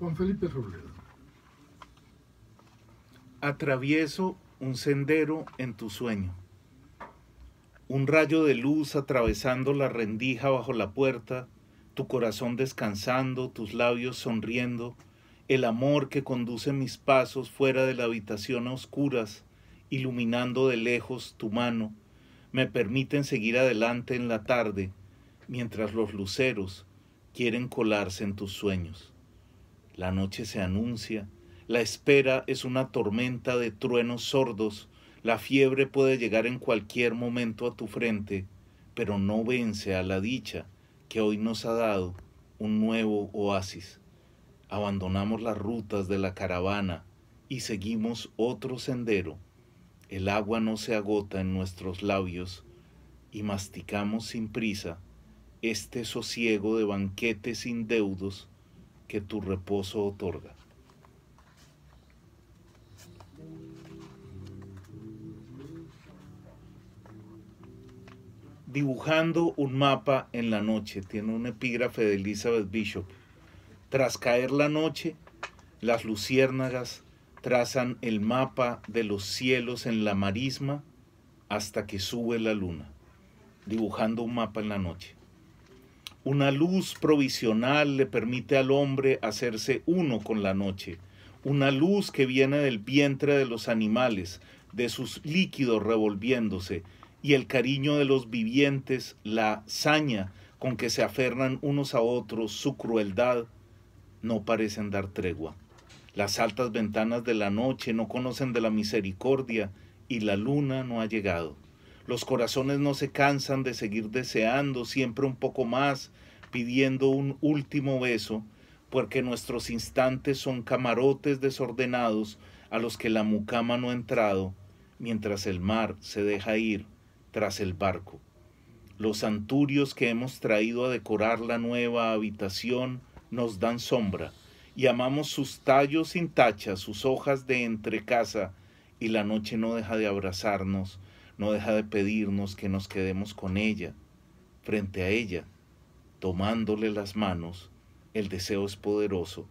Juan Felipe Robledo. Atravieso un sendero en tu sueño. Un rayo de luz atravesando la rendija bajo la puerta, tu corazón descansando, tus labios sonriendo, el amor que conduce mis pasos fuera de la habitación a oscuras, iluminando de lejos tu mano, me permiten seguir adelante en la tarde, mientras los luceros quieren colarse en tus sueños. La noche se anuncia, la espera es una tormenta de truenos sordos, la fiebre puede llegar en cualquier momento a tu frente, pero no vence a la dicha que hoy nos ha dado un nuevo oasis. Abandonamos las rutas de la caravana y seguimos otro sendero. El agua no se agota en nuestros labios y masticamos sin prisa este sosiego de banquetes sin deudos que tu reposo otorga. Dibujando un mapa en la noche, tiene un epígrafe de Elizabeth Bishop. Tras caer la noche, las luciérnagas trazan el mapa de los cielos en la marisma hasta que sube la luna, dibujando un mapa en la noche. Una luz provisional le permite al hombre hacerse uno con la noche, una luz que viene del vientre de los animales, de sus líquidos revolviéndose, y el cariño de los vivientes, la saña con que se aferran unos a otros, su crueldad, no parecen dar tregua. Las altas ventanas de la noche no conocen de la misericordia, y la luna no ha llegado. Los corazones no se cansan de seguir deseando siempre un poco más, pidiendo un último beso, porque nuestros instantes son camarotes desordenados a los que la mucama no ha entrado, mientras el mar se deja ir tras el barco. Los anturios que hemos traído a decorar la nueva habitación nos dan sombra, y amamos sus tallos sin tacha, sus hojas de entrecasa, y la noche no deja de abrazarnos, no deja de pedirnos que nos quedemos con ella, frente a ella, tomándole las manos, el deseo es poderoso,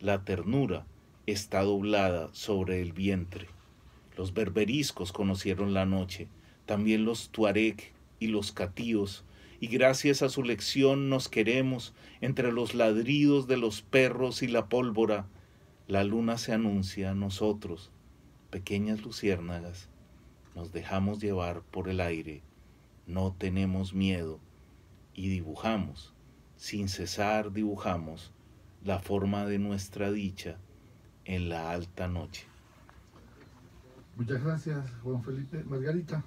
la ternura está doblada sobre el vientre. Los berberiscos conocieron la noche, también los tuareg y los catíos, y gracias a su lección nos queremos entre los ladridos de los perros y la pólvora. La luna se anuncia a nosotros, pequeñas luciérnagas, nos dejamos llevar por el aire, no tenemos miedo y dibujamos, sin cesar dibujamos la forma de nuestra dicha en la alta noche. Muchas gracias, Juan Felipe. Margarita.